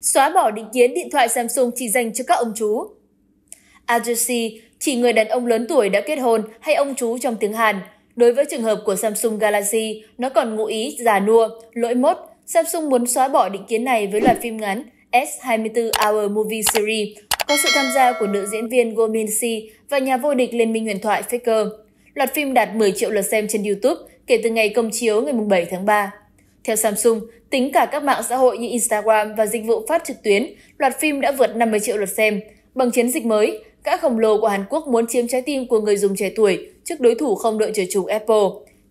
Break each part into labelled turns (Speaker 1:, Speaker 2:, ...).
Speaker 1: Xóa bỏ định kiến điện thoại Samsung chỉ dành cho các ông chú. Ajusi chỉ người đàn ông lớn tuổi đã kết hôn hay ông chú trong tiếng Hàn. Đối với trường hợp của Samsung Galaxy, nó còn ngụ ý già nua, lỗi mốt. Samsung muốn xóa bỏ định kiến này với loạt phim ngắn S24 Hour Movie Series có sự tham gia của nữ diễn viên Go Min Si và nhà vô địch Liên minh huyền thoại Faker. Loạt phim đạt 10 triệu lượt xem trên YouTube kể từ ngày công chiếu ngày 7 tháng 3. Theo Samsung, tính cả các mạng xã hội như Instagram và dịch vụ phát trực tuyến, loạt phim đã vượt 50 triệu lượt xem. Bằng chiến dịch mới, gã khổng lồ của Hàn Quốc muốn chiếm trái tim của người dùng trẻ tuổi trước đối thủ không đội trời chung Apple.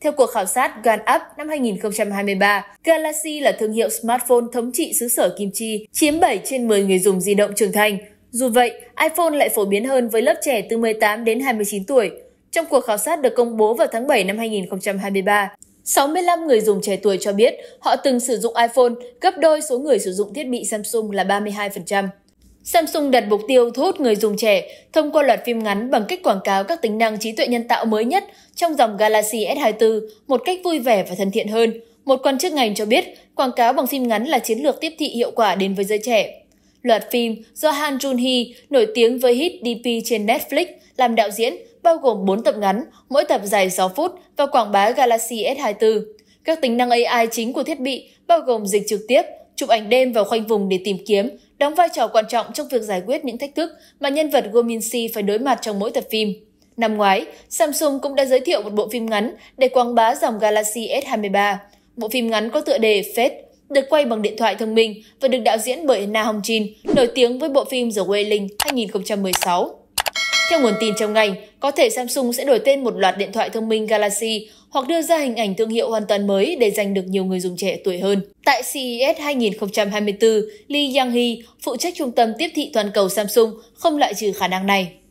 Speaker 1: Theo cuộc khảo sát Gan Up năm 2023, Galaxy là thương hiệu smartphone thống trị xứ sở kim chi, chiếm 7 trên 10 người dùng di động trưởng thành. Dù vậy, iPhone lại phổ biến hơn với lớp trẻ từ 18 đến 29 tuổi. Trong cuộc khảo sát được công bố vào tháng 7 năm 2023, 65 người dùng trẻ tuổi cho biết họ từng sử dụng iPhone, gấp đôi số người sử dụng thiết bị Samsung là 32%. Samsung đặt mục tiêu thu hút người dùng trẻ thông qua loạt phim ngắn bằng cách quảng cáo các tính năng trí tuệ nhân tạo mới nhất trong dòng Galaxy S24 một cách vui vẻ và thân thiện hơn. Một quan chức ngành cho biết quảng cáo bằng phim ngắn là chiến lược tiếp thị hiệu quả đến với giới trẻ. Loạt phim do Han Jun Hee, nổi tiếng với hit DP trên Netflix, làm đạo diễn bao gồm 4 tập ngắn, mỗi tập dài 6 phút và quảng bá Galaxy S24. Các tính năng AI chính của thiết bị bao gồm dịch trực tiếp, chụp ảnh đêm và khoanh vùng để tìm kiếm, đóng vai trò quan trọng trong việc giải quyết những thách thức mà nhân vật Gominsi phải đối mặt trong mỗi tập phim. Năm ngoái, Samsung cũng đã giới thiệu một bộ phim ngắn để quảng bá dòng Galaxy S23. Bộ phim ngắn có tựa đề Fate, được quay bằng điện thoại thông minh và được đạo diễn bởi Na Hong Jin, nổi tiếng với bộ phim The Wailing 2016. Theo nguồn tin trong ngành, có thể Samsung sẽ đổi tên một loạt điện thoại thông minh Galaxy hoặc đưa ra hình ảnh thương hiệu hoàn toàn mới để giành được nhiều người dùng trẻ tuổi hơn. Tại CES 2024, Lee Yang-hee, phụ trách trung tâm tiếp thị toàn cầu Samsung, không loại trừ khả năng này.